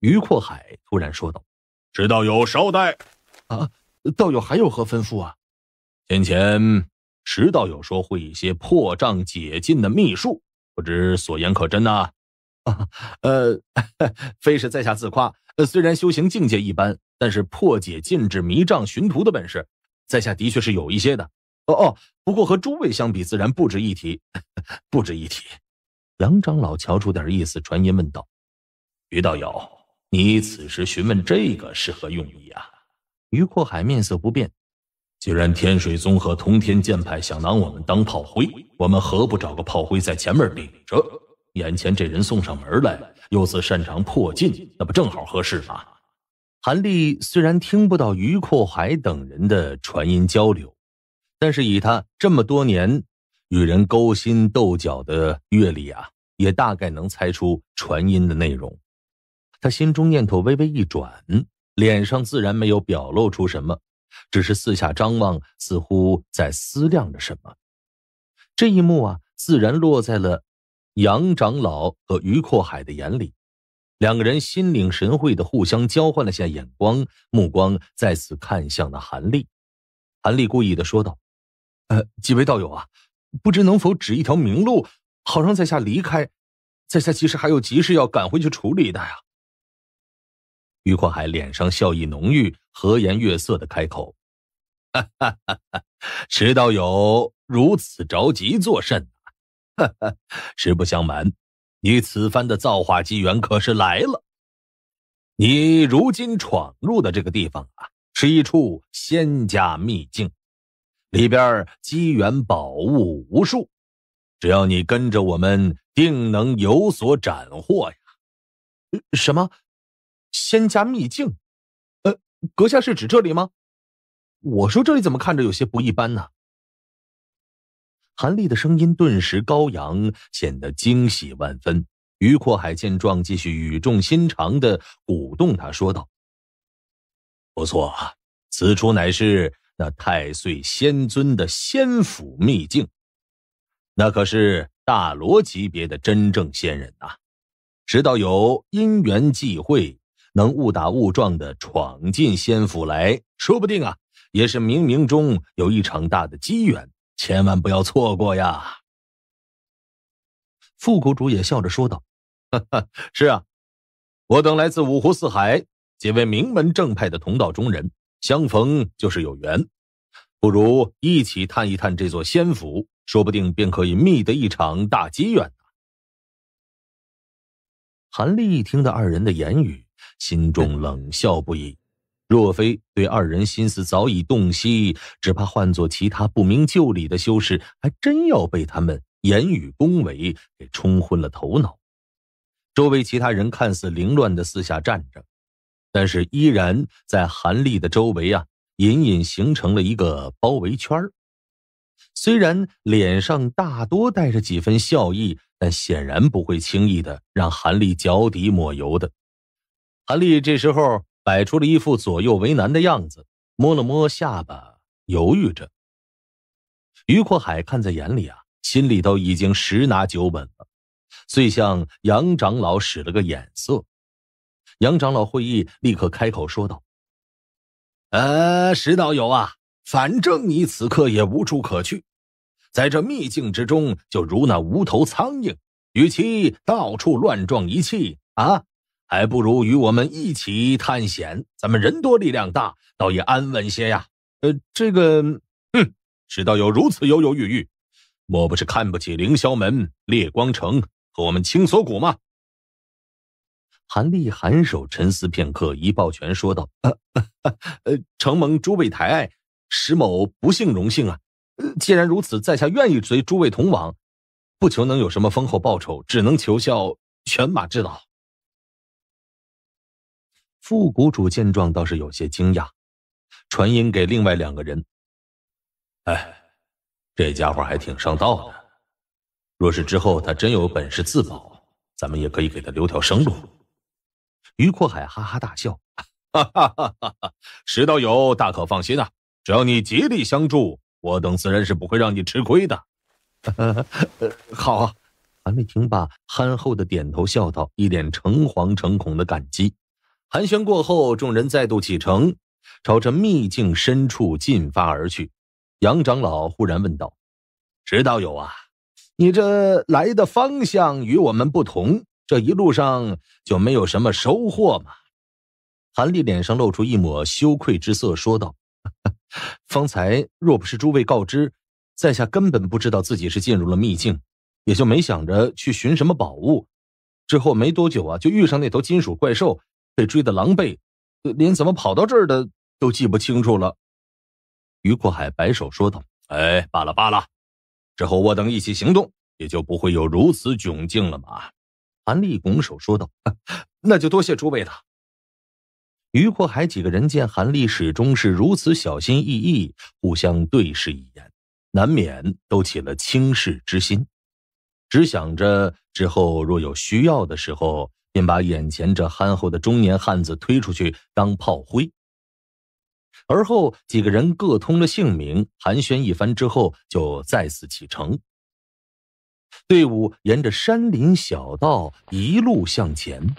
于阔海突然说道：“石道友稍待，啊，道友还有何吩咐啊？先前石道友说会一些破障解禁的秘术，不知所言可真呐？啊，呃，非是在下自夸，虽然修行境界一般，但是破解禁制迷障寻途的本事，在下的确是有一些的。哦哦，不过和诸位相比，自然不值一提，不值一提。”杨长老瞧出点意思，传音问道：“于道友。”你此时询问这个是何用意啊？于阔海面色不变。既然天水宗和通天剑派想拿我们当炮灰，我们何不找个炮灰在前面顶着？眼前这人送上门来，又自擅长破禁，那不正好合适吗？韩立虽然听不到于阔海等人的传音交流，但是以他这么多年与人勾心斗角的阅历啊，也大概能猜出传音的内容。他心中念头微微一转，脸上自然没有表露出什么，只是四下张望，似乎在思量着什么。这一幕啊，自然落在了杨长老和于阔海的眼里。两个人心领神会的互相交换了下眼光，目光再次看向了韩立。韩立故意的说道：“呃，几位道友啊，不知能否指一条明路，好让在下离开？在下其实还有急事要赶回去处理的呀。”于阔海脸上笑意浓郁，和颜悦色的开口：“哈哈哈，迟道友如此着急作甚？哈哈，实不相瞒，你此番的造化机缘可是来了。你如今闯入的这个地方啊，是一处仙家秘境，里边机缘宝物无数，只要你跟着我们，定能有所斩获呀。什么？”仙家秘境，呃，阁下是指这里吗？我说这里怎么看着有些不一般呢？韩立的声音顿时高扬，显得惊喜万分。于阔海见状，继续语重心长的鼓动他说道：“不错，此处乃是那太岁仙尊的仙府秘境，那可是大罗级别的真正仙人呐！直到有因缘际会。”能误打误撞的闯进仙府来，说不定啊，也是冥冥中有一场大的机缘，千万不要错过呀！副谷主也笑着说道：“哈哈，是啊，我等来自五湖四海，几位名门正派的同道中人相逢就是有缘，不如一起探一探这座仙府，说不定便可以觅得一场大机缘。”韩立听到二人的言语。心中冷笑不已，若非对二人心思早已洞悉，只怕换做其他不明就里的修士，还真要被他们言语恭维给冲昏了头脑。周围其他人看似凌乱的四下站着，但是依然在韩立的周围啊，隐隐形成了一个包围圈。虽然脸上大多带着几分笑意，但显然不会轻易的让韩立脚底抹油的。韩立这时候摆出了一副左右为难的样子，摸了摸下巴，犹豫着。于阔海看在眼里啊，心里头已经十拿九稳了，遂向杨长老使了个眼色。杨长老会意，立刻开口说道：“呃，石道友啊，反正你此刻也无处可去，在这秘境之中，就如那无头苍蝇，与其到处乱撞一气啊。”还不如与我们一起探险，咱们人多力量大，倒也安稳些呀。呃，这个，哼，石道有如此犹犹豫豫，莫不是看不起凌霄门、烈光城和我们青锁谷吗？韩立颔首沉思片刻，一抱拳说道：“呃，承蒙诸位抬爱，石某不胜荣幸啊。既然如此，在下愿意随诸位同往，不求能有什么丰厚报酬，只能求效犬马之劳。”副谷主见状倒是有些惊讶，传音给另外两个人：“哎，这家伙还挺上道的。若是之后他真有本事自保，咱们也可以给他留条生路。”于阔海哈哈大笑：“哈哈哈！哈石道友大可放心啊，只要你竭力相助，我等自然是不会让你吃亏的。”“呵呵呵，好。”韩立听罢，憨厚的点头笑道，一脸诚惶诚恐的感激。寒暄过后，众人再度启程，朝着秘境深处进发而去。杨长老忽然问道：“指道友啊，你这来的方向与我们不同，这一路上就没有什么收获吗？”韩立脸上露出一抹羞愧之色，说道：“ 方才若不是诸位告知，在下根本不知道自己是进入了秘境，也就没想着去寻什么宝物。之后没多久啊，就遇上那头金属怪兽。”被追的狼狈，连怎么跑到这儿的都记不清楚了。于阔海摆手说道：“哎，罢了罢了，之后我等一起行动，也就不会有如此窘境了嘛。”韩立拱手说道：“ 那就多谢诸位了。”于阔海几个人见韩立始终是如此小心翼翼，互相对视一眼，难免都起了轻视之心，只想着之后若有需要的时候。便把眼前这憨厚的中年汉子推出去当炮灰。而后几个人各通了姓名，寒暄一番之后，就再次启程。队伍沿着山林小道一路向前，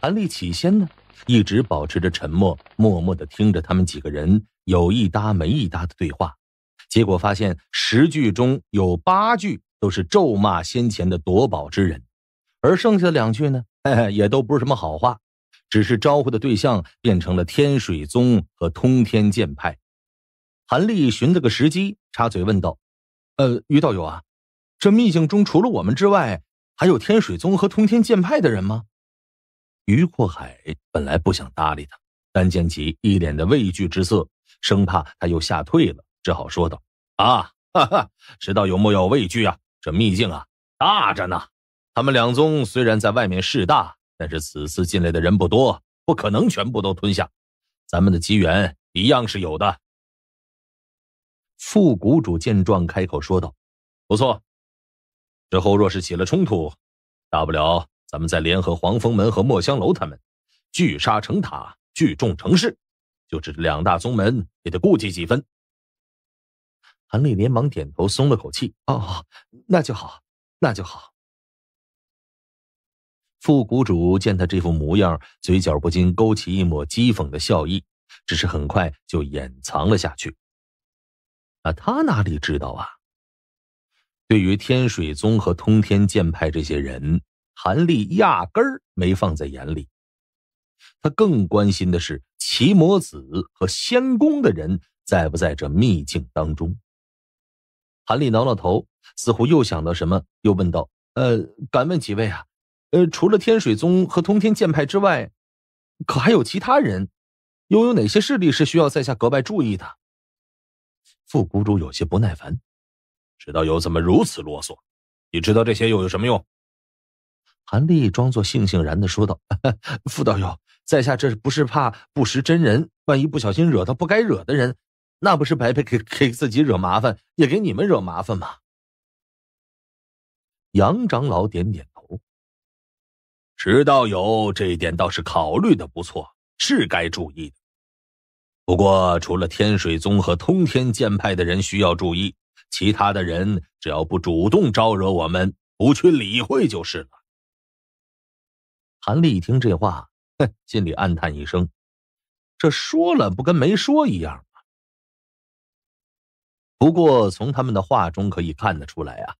韩立起先呢，一直保持着沉默，默默的听着他们几个人有一搭没一搭的对话。结果发现十句中有八句都是咒骂先前的夺宝之人，而剩下的两句呢？也都不是什么好话，只是招呼的对象变成了天水宗和通天剑派。韩立寻了个时机插嘴问道：“呃，于道友啊，这秘境中除了我们之外，还有天水宗和通天剑派的人吗？”于阔海本来不想搭理他，但见其一脸的畏惧之色，生怕他又吓退了，只好说道：“啊，哈哈，知道有莫要畏惧啊，这秘境啊大着呢。”他们两宗虽然在外面势大，但是此次进来的人不多，不可能全部都吞下。咱们的机缘一样是有的。副谷主见状开口说道：“不错，之后若是起了冲突，大不了咱们再联合黄风门和墨香楼他们，聚沙成塔，聚众成势，就这两大宗门也得顾忌几分。”韩立连忙点头，松了口气：“哦，那就好，那就好。”副谷主见他这副模样，嘴角不禁勾起一抹讥讽的笑意，只是很快就掩藏了下去。啊，他哪里知道啊？对于天水宗和通天剑派这些人，韩立压根儿没放在眼里。他更关心的是奇魔子和仙宫的人在不在这秘境当中。韩立挠挠头，似乎又想到什么，又问道：“呃，敢问几位啊？”呃，除了天水宗和通天剑派之外，可还有其他人？又有哪些势力是需要在下格外注意的？副谷主有些不耐烦，指导友怎么如此啰嗦？你知道这些又有什么用？韩立装作悻悻然的说道：“ 副道友，在下这不是怕不识真人，万一不小心惹到不该惹的人，那不是白白给给自己惹麻烦，也给你们惹麻烦吗？”杨长老点点。石道友，这一点倒是考虑的不错，是该注意。不过，除了天水宗和通天剑派的人需要注意，其他的人只要不主动招惹我们，不去理会就是了。韩立一听这话，哼，心里暗叹一声：这说了不跟没说一样吗？不过，从他们的话中可以看得出来啊。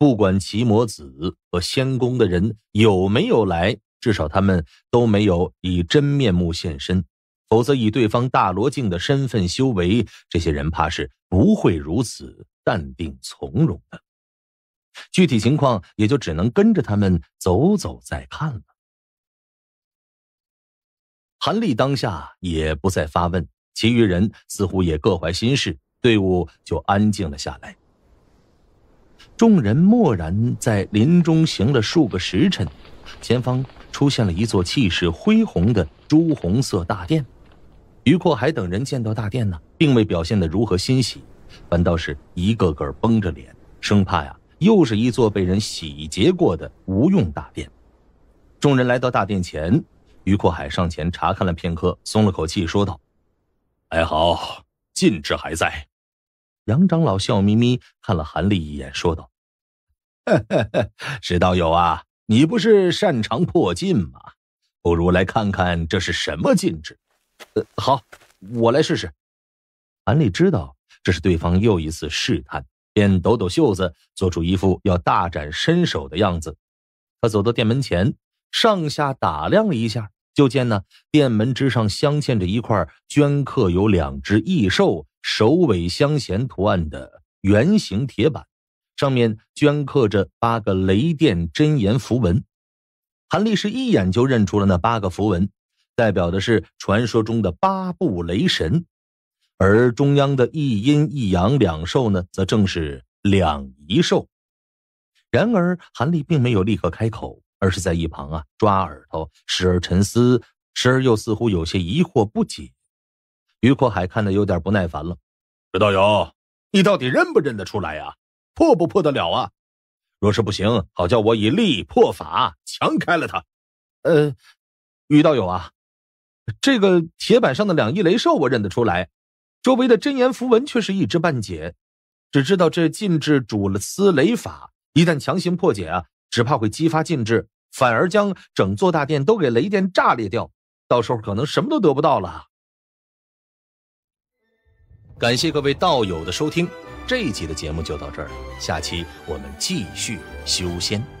不管奇魔子和仙宫的人有没有来，至少他们都没有以真面目现身。否则，以对方大罗境的身份修为，这些人怕是不会如此淡定从容的。具体情况也就只能跟着他们走走，再看了。韩立当下也不再发问，其余人似乎也各怀心事，队伍就安静了下来。众人默然，在林中行了数个时辰，前方出现了一座气势恢宏的朱红色大殿。于阔海等人见到大殿呢，并未表现得如何欣喜，反倒是一个个绷着脸，生怕呀又是一座被人洗劫过的无用大殿。众人来到大殿前，于阔海上前查看了片刻，松了口气，说道：“还好，禁制还在。”杨长老笑眯眯看了韩立一眼，说道：“石道友啊，你不是擅长破禁吗？不如来看看这是什么禁制。”“好，我来试试。”韩立知道这是对方又一次试探，便抖抖袖子，做出一副要大展身手的样子。他走到店门前，上下打量了一下，就见呢，店门之上镶嵌着一块镌刻有两只异兽。首尾相衔图案的圆形铁板，上面镌刻着八个雷电真言符文。韩立是一眼就认出了那八个符文，代表的是传说中的八部雷神。而中央的一阴一阳两兽呢，则正是两仪兽。然而，韩立并没有立刻开口，而是在一旁啊抓耳朵，时而沉思，时而又似乎有些疑惑不解。于阔海看的有点不耐烦了，于道友，你到底认不认得出来呀？破不破得了啊？若是不行，好叫我以力破法，强开了他。”“呃，于道友啊，这个铁板上的两翼雷兽我认得出来，周围的真言符文却是一知半解，只知道这禁制主了司雷法，一旦强行破解啊，只怕会激发禁制，反而将整座大殿都给雷电炸裂掉，到时候可能什么都得不到了。感谢各位道友的收听，这一集的节目就到这儿，下期我们继续修仙。